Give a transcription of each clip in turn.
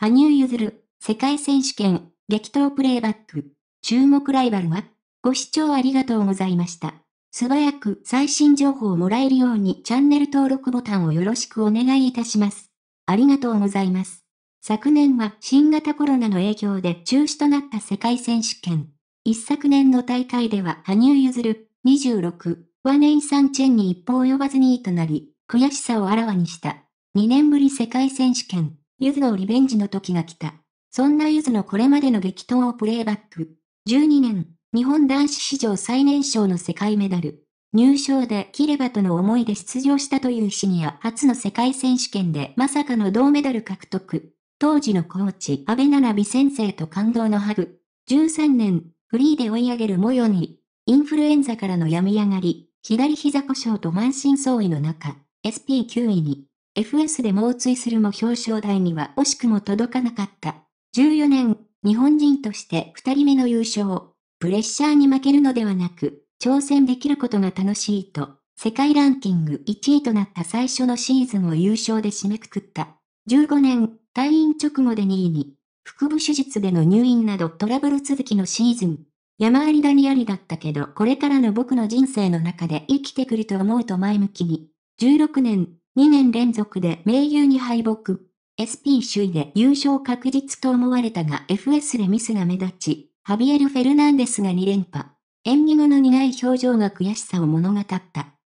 羽生結弦、世界選手権、激闘プレイバック。注目ライバルはご視聴ありがとうございました。素早く最新情報をもらえるようにチャンネル登録ボタンをよろしくお願いいたします。ありがとうございます。昨年は新型コロナの影響で中止となった世界選手権。一昨年の大会では羽生結弦26、ワネイ・サンチェンに一歩及ばずにとなり、悔しさをあらわにした。2年ぶり世界選手権。ゆずのリベンジの時が来た。そんなゆずのこれまでの激闘をプレイバック。12年、日本男子史上最年少の世界メダル。入賞できればとの思いで出場したというシニア初の世界選手権でまさかの銅メダル獲得。当時のコーチ、安倍七美先生と感動のハグ。13年、フリーで追い上げるもよに、インフルエンザからの病み上がり、左膝故障と満身創痍の中、SP9 位に。FS で猛追するも表彰台には惜しくも届かなかった。14年、日本人として2人目の優勝。プレッシャーに負けるのではなく、挑戦できることが楽しいと、世界ランキング1位となった最初のシーズンを優勝で締めくくった。15年、退院直後で2位に、腹部手術での入院などトラブル続きのシーズン。山あり谷ありだったけど、これからの僕の人生の中で生きてくると思うと前向きに。16年、2年連続で盟友に敗北。SP 首位で優勝確実と思われたが FS でミスが目立ち、ハビエル・フェルナンデスが2連覇。演技後の苦い表情が悔しさを物語った。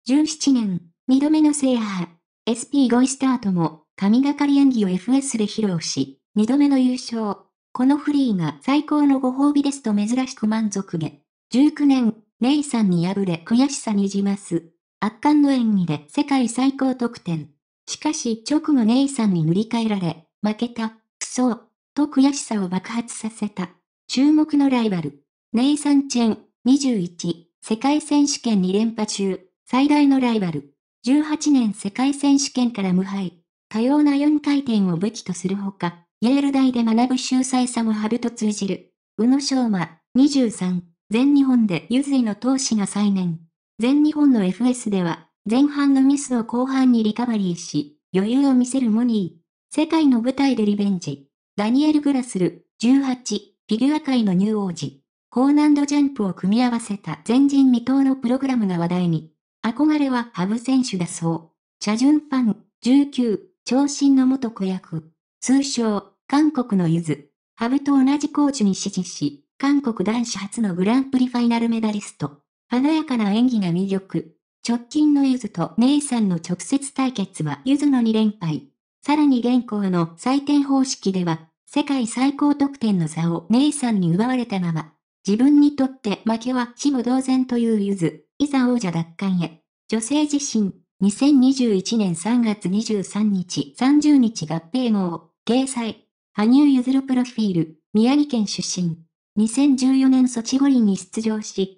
17年、2度目の制覇。SP5 位スタートも、神がかり演技を FS で披露し、2度目の優勝。このフリーが最高のご褒美ですと珍しく満足げ。19年、ネイさんに敗れ悔しさにじます。圧巻の演技で世界最高得点。しかし直後ネイサンに塗り替えられ、負けた、くそー、と悔しさを爆発させた。注目のライバル。ネイサン・チェン、21、世界選手権2連覇中、最大のライバル。18年世界選手権から無敗。多様な4回転を武器とするほか、イェール大で学ぶ秀才さもハブと通じる。宇野昌磨、23、全日本でゆずいの投資が再燃。全日本の FS では、前半のミスを後半にリカバリーし、余裕を見せるモニー。世界の舞台でリベンジ。ダニエル・グラスル、18、フィギュア界のニュー王子。高難度ジャンプを組み合わせた前人未到のプログラムが話題に。憧れはハブ選手だそう。チャジュンファン、19、長身の元子役。通称、韓国のゆず。ハブと同じコーチに指示し、韓国男子初のグランプリファイナルメダリスト。華やかな演技が魅力。直近のゆずと姉さんの直接対決はゆずの2連敗。さらに現行の採点方式では、世界最高得点の座を姉さんに奪われたまま、自分にとって負けは死も同然というゆず、いざ王者奪還へ。女性自身、2021年3月23日、30日合併号、掲載。羽生ずるプロフィール、宮城県出身。2014年ソチ五輪に出場し、